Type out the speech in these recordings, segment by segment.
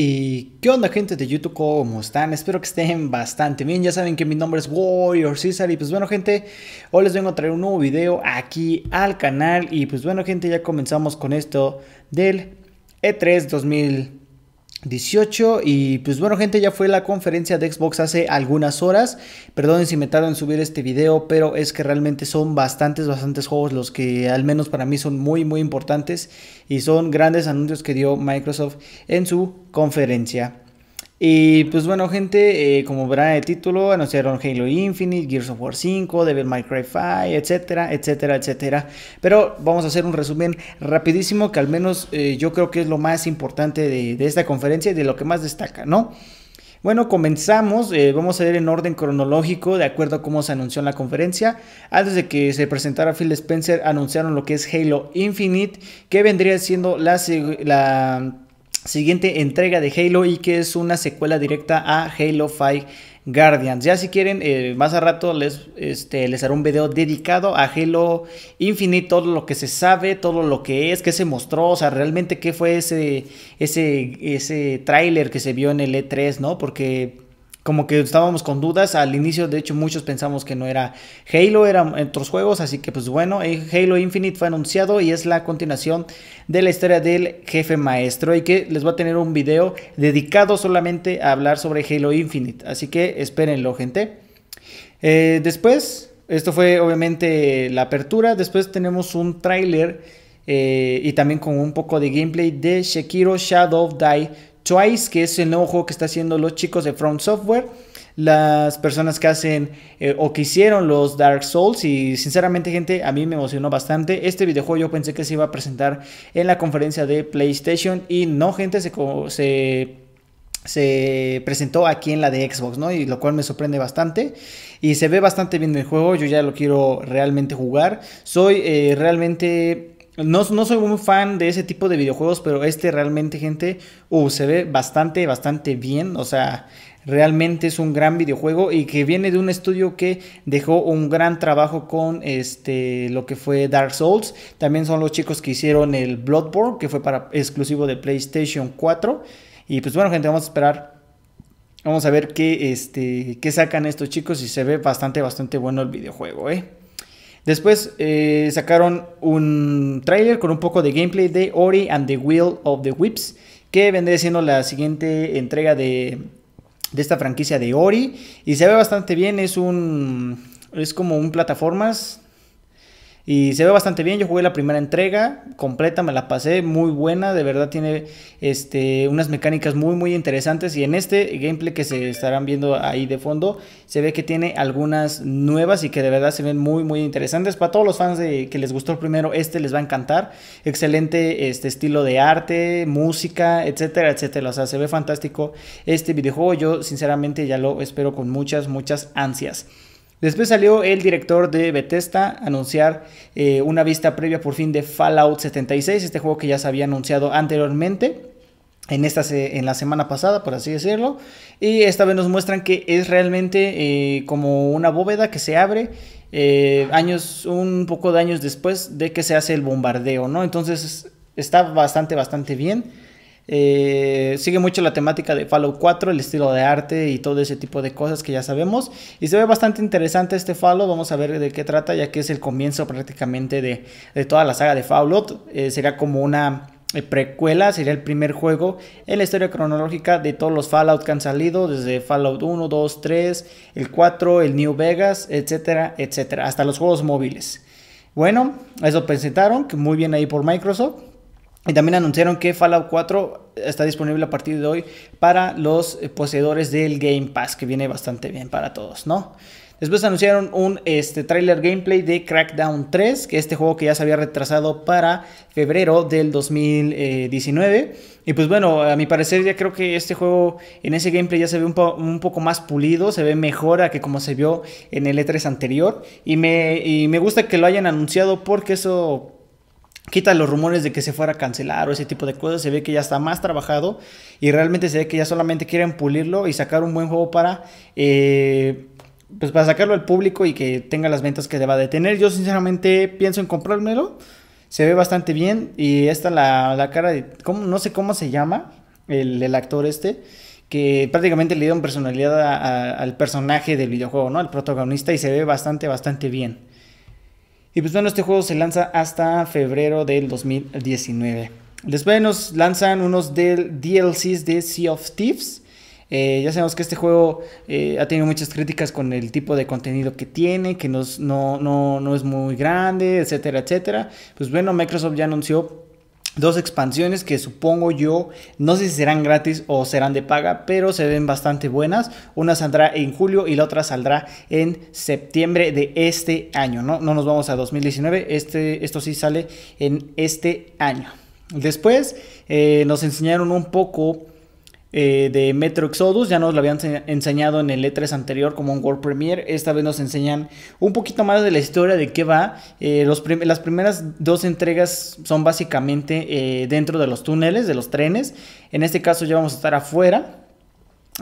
¿Y qué onda gente de YouTube? ¿Cómo están? Espero que estén bastante bien. Ya saben que mi nombre es Warrior Cesar Y pues bueno gente, hoy les vengo a traer un nuevo video aquí al canal. Y pues bueno gente, ya comenzamos con esto del E3 2000. 18 y pues bueno gente ya fue la conferencia de Xbox hace algunas horas perdonen si me tardan en subir este video pero es que realmente son bastantes bastantes juegos los que al menos para mí son muy muy importantes y son grandes anuncios que dio Microsoft en su conferencia y pues bueno, gente, eh, como verán el título, anunciaron Halo Infinite, Gears of War 5, Devil May Cry 5, etcétera, etcétera, etcétera. Pero vamos a hacer un resumen rapidísimo que al menos eh, yo creo que es lo más importante de, esta conferencia y de lo que más destaca, ¿no? Bueno, comenzamos, eh, vamos a ir en orden cronológico de acuerdo a cómo se anunció en la conferencia. Antes de que se presentara Phil Spencer, anunciaron lo que es Halo Infinite, que vendría siendo la... la siguiente entrega de Halo y que es una secuela directa a Halo 5 Guardians. Ya si quieren, eh, más a rato les, este, les haré un video dedicado a Halo Infinite, todo lo que se sabe, todo lo que es, que se mostró, o sea, realmente qué fue ese, ese, ese tráiler que se vio en el E3, ¿no? Porque como que estábamos con dudas al inicio, de hecho muchos pensamos que no era Halo, eran otros juegos, así que pues bueno, eh, Halo Infinite fue anunciado y es la continuación de la historia del jefe maestro y que les va a tener un video dedicado solamente a hablar sobre Halo Infinite, así que espérenlo gente. Eh, después, esto fue obviamente la apertura, después tenemos un tráiler eh, y también con un poco de gameplay de Shekiro Shadow Die Choice que es el nuevo juego que está haciendo los chicos de Front Software, las personas que hacen eh, o que hicieron los Dark Souls y sinceramente gente, a mí me emocionó bastante. Este videojuego yo pensé que se iba a presentar en la conferencia de PlayStation y no gente, se... se presentó aquí en la de Xbox, ¿no? Y lo cual me sorprende bastante. Y se ve bastante bien el juego, yo ya lo quiero realmente jugar. Soy eh, realmente no, soy muy fan de ese tipo de videojuegos, pero este realmente, gente, uh, se ve bastante, bastante bien. O sea, realmente es un gran videojuego y que viene de un estudio que dejó un gran trabajo con este lo que fue Dark Souls. También son los chicos que hicieron el Bloodborne, que fue para exclusivo de PlayStation 4. Y pues bueno, gente, vamos a esperar. Vamos a ver qué, este, qué sacan estos chicos y se ve bastante, bastante bueno el videojuego, ¿eh? Después eh, sacaron un tráiler con un poco de gameplay de Ori and the Will of the Whips, que vendría siendo la siguiente entrega de, de esta franquicia de Ori. Y se ve bastante bien, es un... Es como un plataformas, y se ve bastante bien. Yo jugué la primera entrega completa, me la pasé, muy buena. De verdad tiene este, unas mecánicas muy, muy interesantes. Y en este gameplay que se estarán viendo ahí de fondo, se ve que tiene algunas nuevas y que de verdad se ven muy, muy interesantes. Para todos los fans que les gustó el primero, este les va a encantar. Excelente este, estilo de arte, música, etcétera, etcétera. O sea, se ve fantástico este videojuego. Yo, sinceramente, ya lo espero con muchas, muchas ansias. Después salió el director de Bethesda a anunciar eh, una vista previa por fin de Fallout 76, este juego que ya se había anunciado anteriormente. En, esta en la semana pasada, por así decirlo. Y esta vez nos muestran que es realmente eh, como una bóveda que se abre eh, años, un poco de años después de que se hace el bombardeo, ¿no? Entonces está bastante, bastante bien. Eh, sigue mucho la temática de Fallout 4, el estilo de arte y todo ese tipo de cosas que ya sabemos. Y se ve bastante interesante este Fallout. Vamos a ver de qué trata, ya que es el comienzo prácticamente de, toda la saga de Fallout. Eh, sería será como una eh, precuela, sería el primer juego en la historia cronológica de todos los Fallout que han salido, desde Fallout 1, 2, 3, el 4, el New Vegas, etcétera, etcétera, hasta los juegos móviles. Bueno, eso presentaron, que muy bien ahí por Microsoft. Y también anunciaron que Fallout 4 está disponible a partir de hoy para los eh, poseedores del Game Pass, que viene bastante bien para todos, ¿no? Después anunciaron un este, trailer gameplay de Crackdown 3, que este juego que ya se había retrasado para febrero del 2019. Y pues bueno, a mi parecer ya creo que este juego en ese gameplay ya se ve un, poco más pulido, se ve mejor a que como se vio en el E3 anterior. Y me, y me gusta que lo hayan anunciado porque eso quita los rumores de que se fuera a cancelar o ese tipo de cosas, se ve que ya está más trabajado y realmente se ve que ya solamente quieren pulirlo y sacar un buen juego para, eh, pues para sacarlo al público y que tenga las ventas que deba de tener. Yo sinceramente pienso en comprármelo, se ve bastante bien y esta la, la cara de, no sé cómo se llama el, actor este, que prácticamente le dieron personalidad al personaje del videojuego, ¿no? Al protagonista y se ve bastante, bastante bien. Y pues bueno, este juego se lanza hasta febrero del 2019. Después nos lanzan unos del DLCs de Sea of Thieves. Eh, ya sabemos que este juego eh, ha tenido muchas críticas con el tipo de contenido que tiene, que no, no, no es muy grande, etcétera, etcétera. Pues bueno, Microsoft ya anunció dos expansiones que supongo yo, no sé si serán gratis o serán de paga, pero se ven bastante buenas. Una saldrá en julio y la otra saldrá en septiembre de este año, ¿no? No nos vamos a 2019, este, esto sí sale en este año. Después eh, nos enseñaron un poco eh, de Metro Exodus. Ya nos lo habían enseñado en el E3 anterior como un World Premiere. Esta vez nos enseñan un poquito más de la historia de qué va. Eh, los las primeras dos entregas son básicamente eh, dentro de los túneles, de los trenes. En este caso ya vamos a estar afuera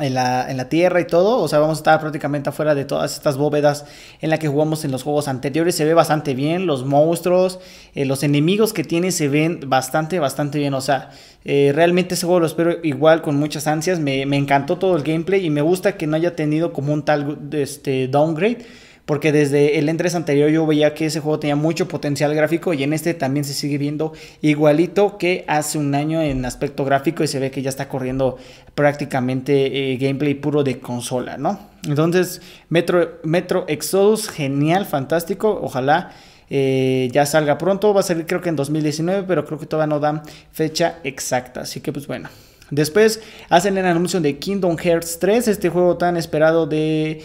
en la, tierra y todo. O sea, vamos a estar prácticamente afuera de todas estas bóvedas en la que jugamos en los juegos anteriores. Se ve bastante bien. Los monstruos, eh, los enemigos que tiene se ven bastante, bastante bien. O sea, eh, realmente ese juego lo espero igual con muchas ansias. Me, encantó todo el gameplay y me gusta que no haya tenido como un tal este, downgrade porque desde el endres anterior yo veía que ese juego tenía mucho potencial gráfico y en este también se sigue viendo igualito que hace un año en aspecto gráfico y se ve que ya está corriendo prácticamente eh, gameplay puro de consola, ¿no? Entonces, Metro, Metro Exodus, genial, fantástico, ojalá. Eh, ya salga pronto, va a salir creo que en 2019, pero creo que todavía no dan fecha exacta, así que pues bueno, Después hacen el anuncio de Kingdom Hearts 3, este juego tan esperado de,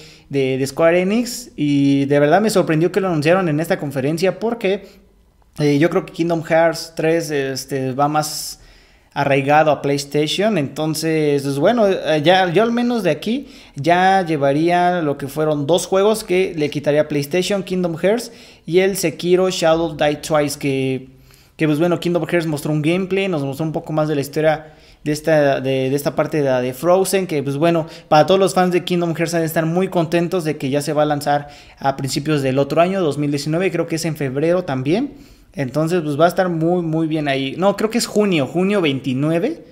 Square Enix. Y de verdad me sorprendió que lo anunciaron en esta conferencia porque eh, yo creo que Kingdom Hearts 3 este, va más arraigado a PlayStation. Entonces, es pues bueno, eh, ya, yo al menos de aquí ya llevaría lo que fueron dos juegos que le quitaría PlayStation, Kingdom Hearts y el Sekiro Shadow Die Twice. Que, que pues bueno, Kingdom Hearts mostró un gameplay, nos mostró un poco más de la historia de esta, de, esta parte de, Frozen, que pues bueno, para todos los fans de Kingdom Hearts estar muy contentos de que ya se va a lanzar a principios del otro año, 2019, creo que es en febrero también. Entonces pues va a estar muy, muy bien ahí. No, creo que es junio, junio 29.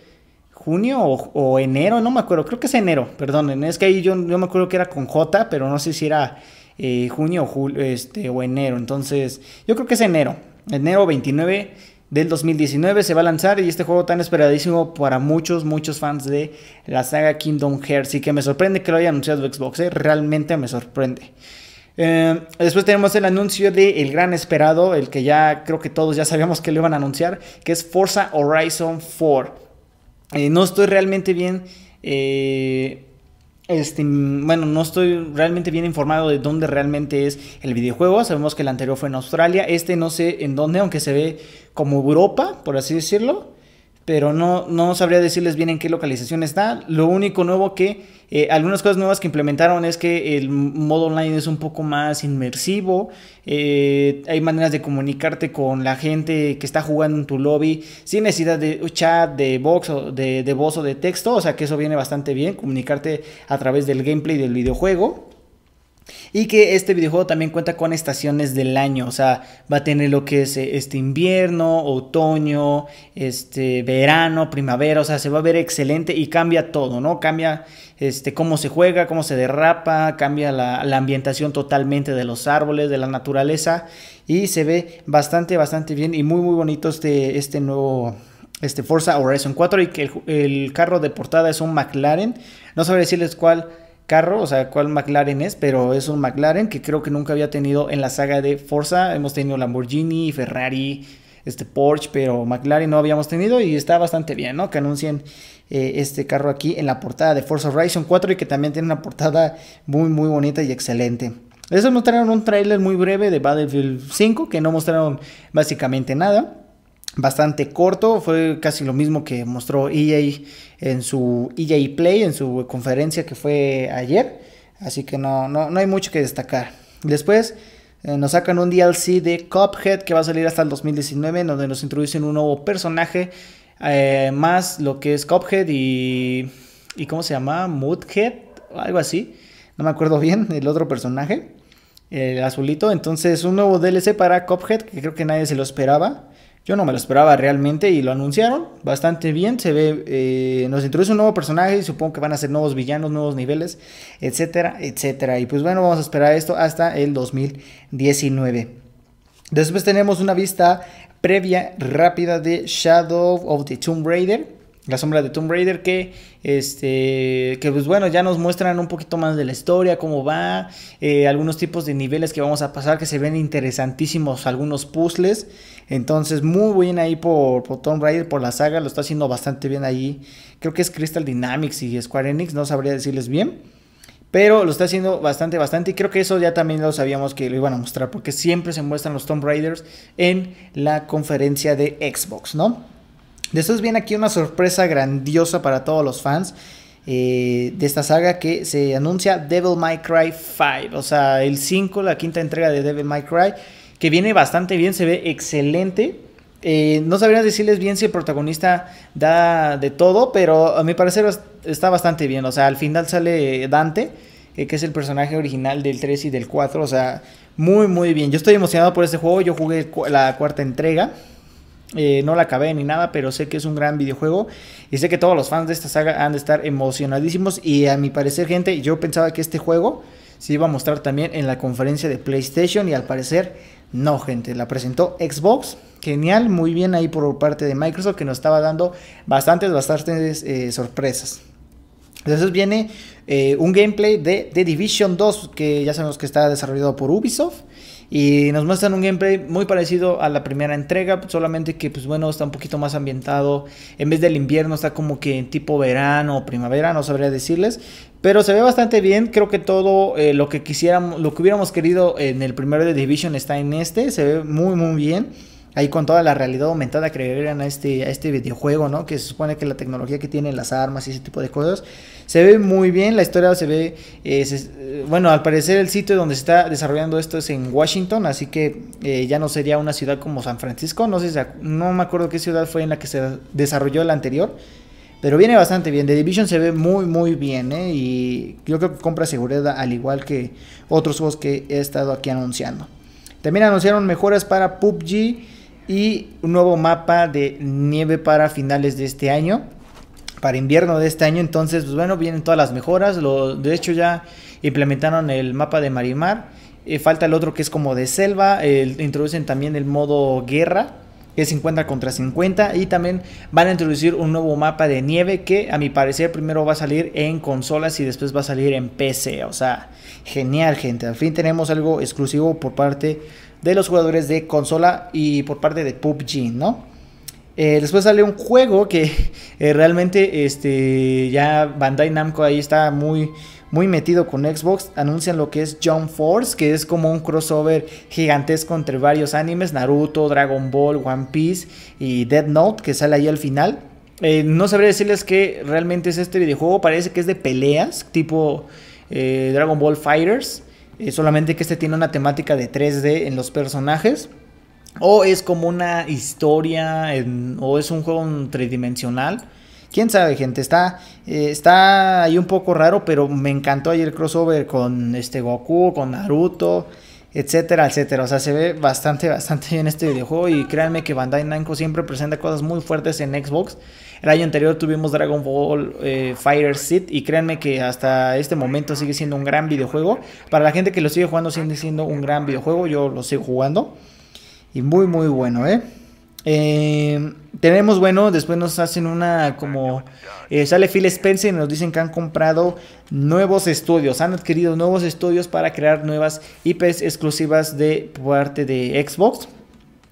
Junio o, enero, no me acuerdo, creo que es enero, Perdón, es que ahí yo, me acuerdo que era con J, pero no sé si era eh, junio o, julio, este, o enero, entonces yo creo que es enero, enero 29 del 2019 se va a lanzar y este juego tan esperadísimo para muchos, muchos fans de la saga Kingdom Hearts y que me sorprende que lo haya anunciado Xbox, ¿eh? realmente me sorprende. Eh, después tenemos el anuncio del gran esperado, el que ya creo que todos ya sabíamos que lo iban a anunciar, que es Forza Horizon 4. Eh, no estoy realmente bien... Eh, este, bueno, no estoy realmente bien informado de dónde realmente es el videojuego. Sabemos que el anterior fue en Australia. Este no sé en dónde, aunque se ve como Europa, por así decirlo pero no, no sabría decirles bien en qué localización está. Lo único nuevo que, eh, algunas cosas nuevas que implementaron es que el modo online es un poco más inmersivo, eh, hay maneras de comunicarte con la gente que está jugando en tu lobby sin necesidad de chat, de, box, o de, de voz o de texto, o sea que eso viene bastante bien, comunicarte a través del gameplay del videojuego. Y que este videojuego también cuenta con estaciones del año, o sea, va a tener lo que es eh, este invierno, otoño, este verano, primavera, o sea, se va a ver excelente y cambia todo, ¿no? Cambia este cómo se juega, cómo se derrapa, cambia la, ambientación totalmente de los árboles, de la naturaleza y se ve bastante, bastante bien y muy, muy bonito este, este nuevo este Forza Horizon 4 y que el, el carro de portada es un McLaren, no sabré decirles cuál carro, o sea, cuál McLaren es, pero es un McLaren que creo que nunca había tenido en la saga de Forza. Hemos tenido Lamborghini, Ferrari, este Porsche, pero McLaren no habíamos tenido y está bastante bien, ¿no? Que anuncien eh, este carro aquí en la portada de Forza Horizon 4 y que también tiene una portada muy, muy bonita y excelente. Eso mostraron un tráiler muy breve de Battlefield 5 que no mostraron básicamente nada bastante corto, fue casi lo mismo que mostró EA en su EJ Play, en su conferencia que fue ayer, así que no, no, hay mucho que destacar. Después eh, nos sacan un DLC de Cuphead que va a salir hasta el 2019, donde nos introducen un nuevo personaje, eh, más lo que es Cophead. y, y ¿cómo se llama? Moodhead, algo así, no me acuerdo bien, el otro personaje. El azulito, entonces un nuevo DLC para Cuphead que creo que nadie se lo esperaba. Yo no me lo esperaba realmente y lo anunciaron bastante bien. Se ve, eh, nos introduce un nuevo personaje y supongo que van a ser nuevos villanos, nuevos niveles, etcétera, etcétera. Y pues bueno, vamos a esperar esto hasta el 2019. Después tenemos una vista previa rápida de Shadow of the Tomb Raider. La sombra de Tomb Raider que, este, que pues bueno, ya nos muestran un poquito más de la historia, cómo va, eh, algunos tipos de niveles que vamos a pasar que se ven interesantísimos, algunos puzzles. Entonces, muy bien ahí por, por Tomb Raider, por la saga, lo está haciendo bastante bien ahí. Creo que es Crystal Dynamics y Square Enix, no sabría decirles bien. Pero lo está haciendo bastante, bastante. Y creo que eso ya también lo sabíamos que lo iban a mostrar. Porque siempre se muestran los Tomb Raiders en la conferencia de Xbox, ¿no? Después viene aquí una sorpresa grandiosa para todos los fans. Eh, de esta saga que se anuncia Devil May Cry 5. O sea, el 5, la quinta entrega de Devil May Cry que viene bastante bien, se ve excelente. Eh, no sabría decirles bien si el protagonista da de todo, pero a mi parecer está bastante bien. O sea, al final sale Dante, eh, que es el personaje original del 3 y del 4. O sea, muy, muy bien. Yo estoy emocionado por este juego. Yo jugué la cuarta entrega. Eh, no la acabé ni nada, pero sé que es un gran videojuego. Y sé que todos los fans de esta saga han de estar emocionadísimos. Y a mi parecer, gente, yo pensaba que este juego se iba a mostrar también en la conferencia de PlayStation. Y al parecer no, gente, la presentó Xbox. Genial, muy bien ahí por parte de Microsoft que nos estaba dando bastantes, bastantes eh, sorpresas. Entonces viene eh, un gameplay de The Division 2 que ya sabemos que está desarrollado por Ubisoft. Y nos muestran un gameplay muy parecido a la primera entrega, solamente que pues bueno, está un poquito más ambientado. En vez del invierno está como que en tipo verano o primavera, no sabría decirles. Pero se ve bastante bien, creo que todo eh, lo que quisiéramos, lo que hubiéramos querido en el primero de Division está en este, se ve muy muy bien ahí con toda la realidad aumentada que a este, este videojuego, ¿no? Que se supone que la tecnología que tienen las armas y ese tipo de cosas, se ve muy bien, la historia se ve, eh, eh, bueno, al parecer el sitio donde se está desarrollando esto es en Washington, así que eh, ya no sería una ciudad como San Francisco, no sé, no me acuerdo qué ciudad fue en la que se desarrolló la anterior. Pero viene bastante bien. The Division se ve muy, muy bien. ¿eh? Y yo creo que compra seguridad al igual que otros juegos que he estado aquí anunciando. También anunciaron mejoras para PUBG y un nuevo mapa de nieve para finales de este año. Para invierno de este año, entonces, pues bueno, vienen todas las mejoras. Lo, de hecho, ya implementaron el mapa de Marimar. Eh, falta el otro que es como de selva. introducen también el modo guerra, que es 50 contra 50. Y también van a introducir un nuevo mapa de nieve que a mi parecer primero va a salir en consolas y después va a salir en PC. O sea, genial gente. Al fin tenemos algo exclusivo por parte de los jugadores de consola y por parte de PUBG, ¿no? Eh, después sale un juego que eh, realmente este, ya Bandai Namco ahí está muy, muy metido con Xbox. Anuncian lo que es John Force, que es como un crossover gigantesco entre varios animes, Naruto, Dragon Ball, One Piece y Dead Note, que sale ahí al final. Eh, no sabré decirles que realmente es este videojuego, parece que es de peleas, tipo Dragon Ball Fighters. Eh, solamente que este tiene una temática de 3D en los personajes. O es como una historia, o es un juego tridimensional. Quién sabe, gente, está, eh, está ahí un poco raro, pero me encantó ayer el crossover con este Goku, con Naruto etcétera, etcétera. O sea, se ve bastante, bastante bien este videojuego y créanme que Bandai Namco siempre presenta cosas muy fuertes en Xbox. El año anterior tuvimos Dragon Ball eh, Fighter Sit y créanme que hasta este momento sigue siendo un gran videojuego. Para la gente que lo sigue jugando sigue siendo un gran videojuego, yo lo sigo jugando. Y muy, muy bueno, ¿eh? Em, tenemos, bueno, después nos hacen una como... Eh, sale Phil Spencer y nos dicen que han comprado nuevos estudios, han adquirido nuevos estudios para crear nuevas IPs exclusivas de parte de Xbox.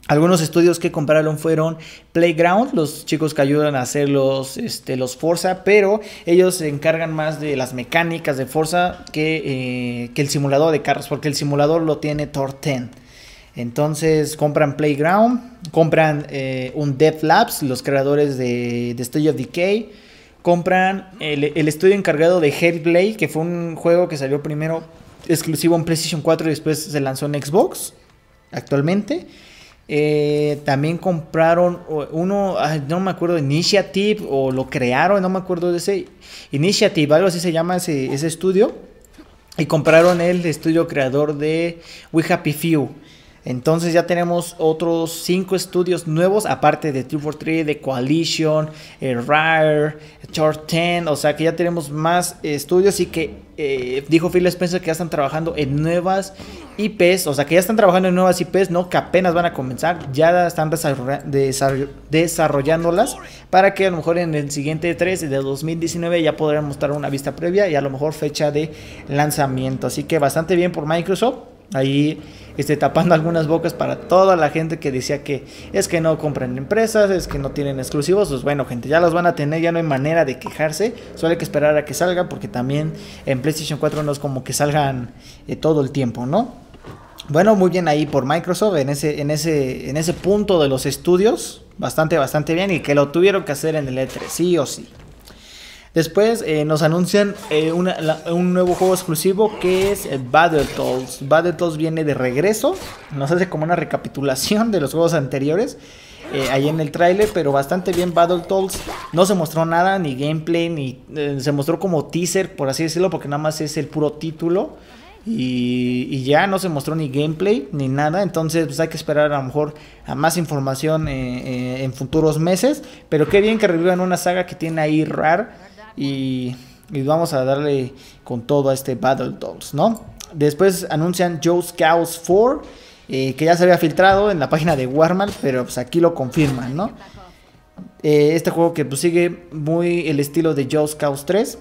Algunos estudios que compraron fueron Playground, los chicos que ayudan a hacer los, este, los Forza, pero ellos se encargan más de las mecánicas de Forza que, eh, que el simulador de carros, porque el simulador lo tiene Tor 10. Entonces compran Playground, compran eh, un Death Labs, los creadores de, de of Decay, compran el, estudio encargado de Headplay... que fue un juego que salió primero exclusivo en PlayStation 4 y después se lanzó en Xbox actualmente. Eh, también compraron uno, no me acuerdo, Initiative, o lo crearon, no me acuerdo de ese. Initiative, algo así se llama ese, ese estudio. Y compraron el estudio creador de We Happy Few. Entonces ya tenemos otros cinco estudios nuevos, aparte de 343, de Coalition, eh, Rare, Chart 10, o sea que ya tenemos más estudios y que eh, dijo Phil Spencer que ya están trabajando en nuevas IPs, o sea que ya están trabajando en nuevas IPs, no que apenas van a comenzar, ya están desarrollándolas para que a lo mejor en el siguiente 3 de 2019 ya podrán mostrar una vista previa y a lo mejor fecha de lanzamiento. Así que bastante bien por Microsoft ahí este, tapando algunas bocas para toda la gente que decía que es que no compran empresas, es que no tienen exclusivos. Pues bueno, gente, ya los van a tener, ya no hay manera de quejarse. Solo hay que esperar a que salgan porque también en PlayStation 4 no es como que salgan eh, todo el tiempo, ¿no? Bueno, muy bien ahí por Microsoft en ese, en ese, en ese punto de los estudios. Bastante, bastante bien y que lo tuvieron que hacer en el E3, sí o sí. Después eh, nos anuncian eh, un nuevo juego exclusivo que es eh, Battletoads. Battletoads viene de regreso, nos hace como una recapitulación de los juegos anteriores. ahí en el tráiler, pero bastante bien Battletoads. No se mostró nada, ni gameplay, ni se mostró como teaser, por así decirlo, porque nada más es el puro título. Y, ya no se mostró ni gameplay ni nada, entonces pues hay que esperar a lo mejor a más información en futuros meses. Pero qué bien que revivan una saga que tiene ahí RAR y, vamos a darle con todo a este Dogs, ¿no? Después anuncian Joe's Chaos 4, que ya se había filtrado en la página de Warman, pero pues, aquí lo confirman, ¿no? Eh, este juego que pues, sigue muy el estilo de Joe's Chaos 3,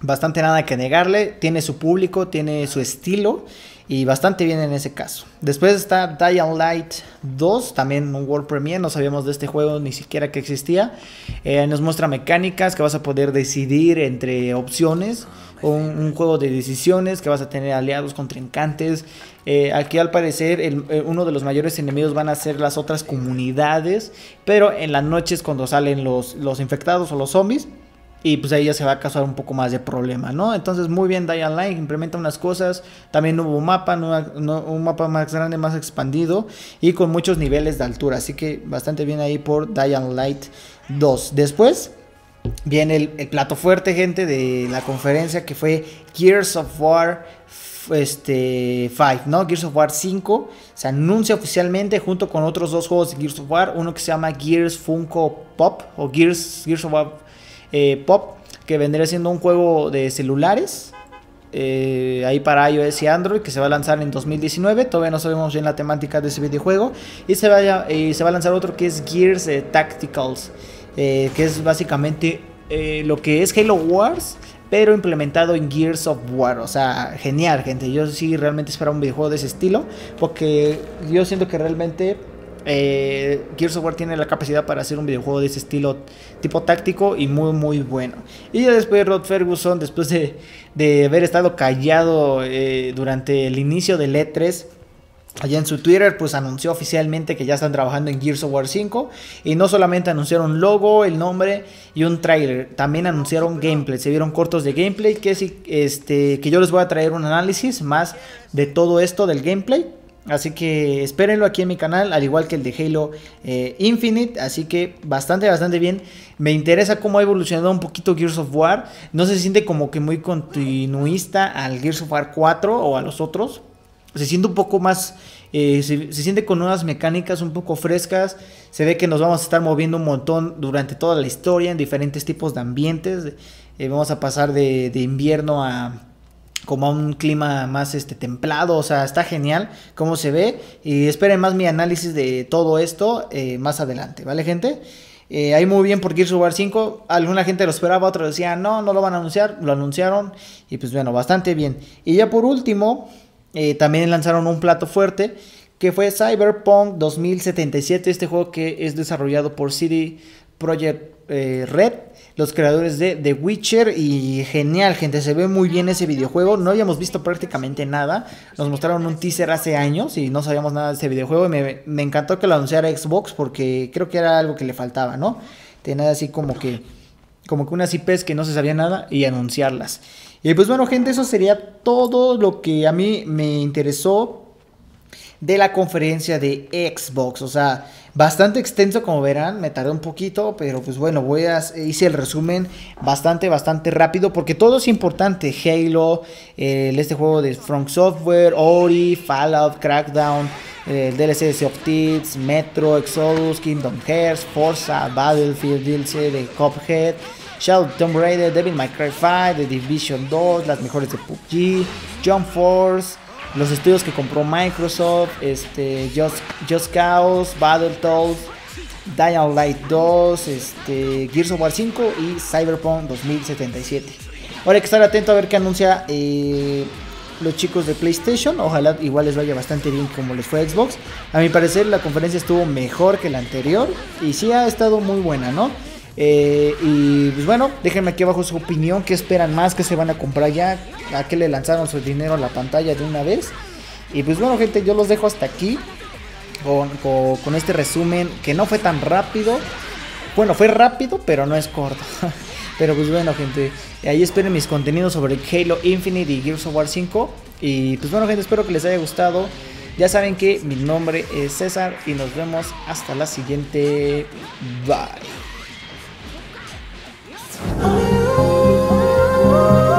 bastante nada que negarle, tiene su público, tiene su estilo y bastante bien en ese caso. Después está Dying Light 2, también un World Premiere, no sabíamos de este juego ni siquiera que existía. Eh, nos muestra mecánicas que vas a poder decidir entre opciones, un, juego de decisiones que vas a tener aliados, contrincantes. Eh, aquí al parecer eh, uno de los mayores enemigos van a ser las otras comunidades, pero en las noches cuando salen los, los infectados o los zombies y pues ahí ya se va a causar un poco más de problema, ¿no? Entonces muy bien Dian Light. implementa unas cosas, también hubo un mapa, un mapa más grande, más expandido y con muchos niveles de altura, así que bastante bien ahí por Dian Light 2. Después... Viene el, plato fuerte, gente, de la conferencia que fue Gears of War este, 5, ¿no? Gears of War 5 se anuncia oficialmente junto con otros dos juegos de Gears of War, uno que se llama Gears Funko Pop o Gears, Gears of War eh, pop, que vendría siendo un juego de celulares. Eh, ahí para iOS y Android que se va a lanzar en 2019 todavía no sabemos bien la temática de ese videojuego y se, se va a lanzar otro que es Gears eh, Tacticals que es básicamente lo que es Halo Wars pero implementado en Gears of War. O sea, genial, gente. Yo sí realmente espero un videojuego de ese estilo, porque yo siento que realmente eh, Gears of War tiene la capacidad para hacer un videojuego de ese estilo tipo táctico y muy muy bueno. Y ya después Rod Ferguson, después de, haber estado callado eh, durante el inicio del E3, Allá en su Twitter, pues anunció oficialmente que ya están trabajando en Gears of War 5. Y no solamente anunciaron logo, el nombre y un trailer, también anunciaron gameplay. Se vieron cortos de gameplay. Que, este, que yo les voy a traer un análisis más de todo esto del gameplay. Así que espérenlo aquí en mi canal, al igual que el de Halo eh, Infinite. Así que bastante, bastante bien. Me interesa cómo ha evolucionado un poquito Gears of War. No se siente como que muy continuista al Gears of War 4 o a los otros. Se siente un poco más eh, se, siente con nuevas mecánicas un poco frescas. Se ve que nos vamos a estar moviendo un montón durante toda la historia en diferentes tipos de ambientes. Eh, vamos a pasar de invierno a, como a un clima más este templado, o sea, está genial cómo se ve y esperen más mi análisis de todo esto eh, más adelante, ¿vale gente? Eh, ahí muy bien por Gears War 5, alguna gente lo esperaba, otros decía no, no lo van a anunciar, lo anunciaron y pues bueno, bastante bien. Y ya por último, eh, también lanzaron un plato fuerte que fue Cyberpunk 2077, este juego que es desarrollado por City Project Red los creadores de The Witcher y genial gente, se ve muy bien ese videojuego, no habíamos visto prácticamente nada, nos mostraron un teaser hace años y no sabíamos nada de ese videojuego y me, encantó que lo anunciara Xbox porque creo que era algo que le faltaba, ¿no? Tener así como que, como que unas IPs que no se sabía nada y anunciarlas. Y pues bueno gente, eso sería todo lo que a mí me interesó de la conferencia de Xbox. O sea, bastante extenso como verán, me tardé un poquito, pero pues bueno, voy a hice el resumen bastante bastante rápido porque todo es importante, Halo, este juego de From Software, Ori, Fallout, Crackdown, el DLC de Sea of Metro, Exodus, Kingdom Hearts, Forza, Battlefield, DLC de Cophead, Shadow Tomb Raider, Devil May Cry 5, The Division 2, las mejores de PUBG, John Force los estudios que compró Microsoft, este, Just, Just Cause, Battletoads, Dying Light 2, este, Gears of War 5 y Cyberpunk 2077. Ahora hay que estar atento a ver qué anuncia eh, los chicos de PlayStation. Ojalá igual les vaya bastante bien como les fue Xbox. A mi parecer la conferencia estuvo mejor que la anterior y sí ha estado muy buena, ¿no? Eh, y pues bueno, déjenme aquí abajo su opinión, qué esperan más, qué se van a comprar ya, a qué le lanzaron su dinero a la pantalla de una vez. Y pues bueno gente, yo los dejo hasta aquí con, este resumen que no fue tan rápido. Bueno, fue rápido, pero no es corto. pero pues bueno gente, ahí esperen mis contenidos sobre Halo Infinite y Gears of War 5. Y pues bueno gente, espero que les haya gustado. Ya saben que mi nombre es César y nos vemos hasta la siguiente. Bye. Oh.